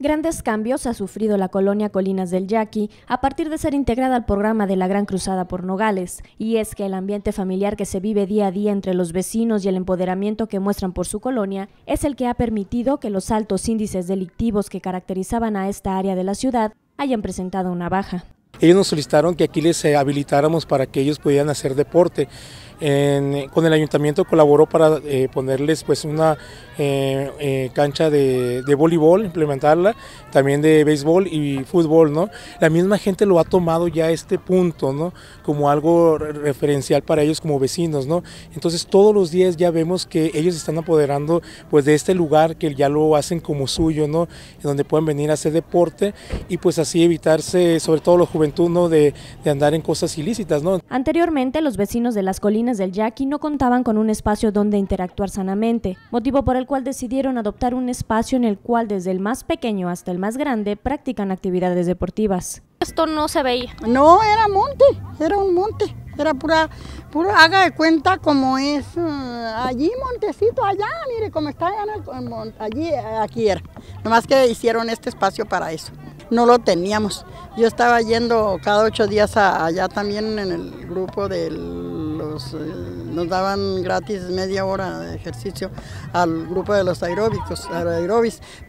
Grandes cambios ha sufrido la colonia Colinas del Yaqui a partir de ser integrada al programa de la Gran Cruzada por Nogales, y es que el ambiente familiar que se vive día a día entre los vecinos y el empoderamiento que muestran por su colonia es el que ha permitido que los altos índices delictivos que caracterizaban a esta área de la ciudad hayan presentado una baja. Ellos nos solicitaron que aquí les habilitáramos para que ellos pudieran hacer deporte con el ayuntamiento colaboró para eh, ponerles pues una eh, eh, cancha de, voleibol, implementarla, también de béisbol y fútbol, ¿no? La misma gente lo ha tomado ya este punto, ¿no? Como algo referencial para ellos como vecinos, ¿no? Entonces todos los días ya vemos que ellos están apoderando pues de este lugar que ya lo hacen como suyo, ¿no? En donde pueden venir a hacer deporte y pues así evitarse, sobre todo la juventud, ¿no? De, de andar en cosas ilícitas, ¿no? Anteriormente los vecinos de las colinas del Jackie no contaban con un espacio donde interactuar sanamente, motivo por el cual decidieron adoptar un espacio en el cual desde el más pequeño hasta el más grande practican actividades deportivas. Esto no se veía. No, era monte, era un monte, era pura, pura haga de cuenta como es eh, allí montecito allá, mire cómo está allá en el, allí aquí era. Nomás que hicieron este espacio para eso no lo teníamos. Yo estaba yendo cada ocho días allá también en el grupo del eh, nos daban gratis media hora de ejercicio al grupo de los aeróbicos,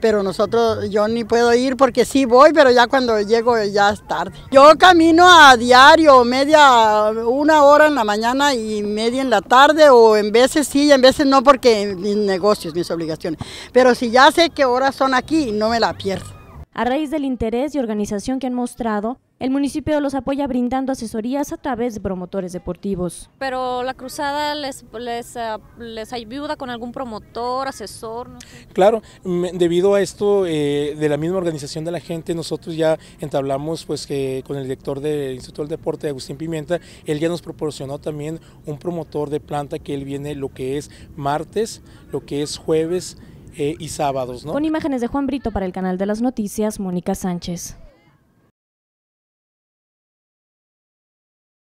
pero nosotros, yo ni puedo ir porque sí voy, pero ya cuando llego ya es tarde. Yo camino a diario, media, una hora en la mañana y media en la tarde, o en veces sí y en veces no porque mis negocios, mis obligaciones, pero si ya sé qué horas son aquí, no me la pierdo. A raíz del interés y organización que han mostrado, el municipio los apoya brindando asesorías a través de promotores deportivos. Pero la cruzada les, les, ah, les ayuda con algún promotor, asesor. Claro, debido a esto eh, de la misma organización de la gente, nosotros ya entablamos pues que con el director del Instituto del Deporte, Agustín Pimienta, él ya nos proporcionó también un promotor de planta que él viene lo que es martes, lo que es jueves eh, y sábados. Con imágenes de Juan Brito para el canal de las noticias, Mónica Sánchez.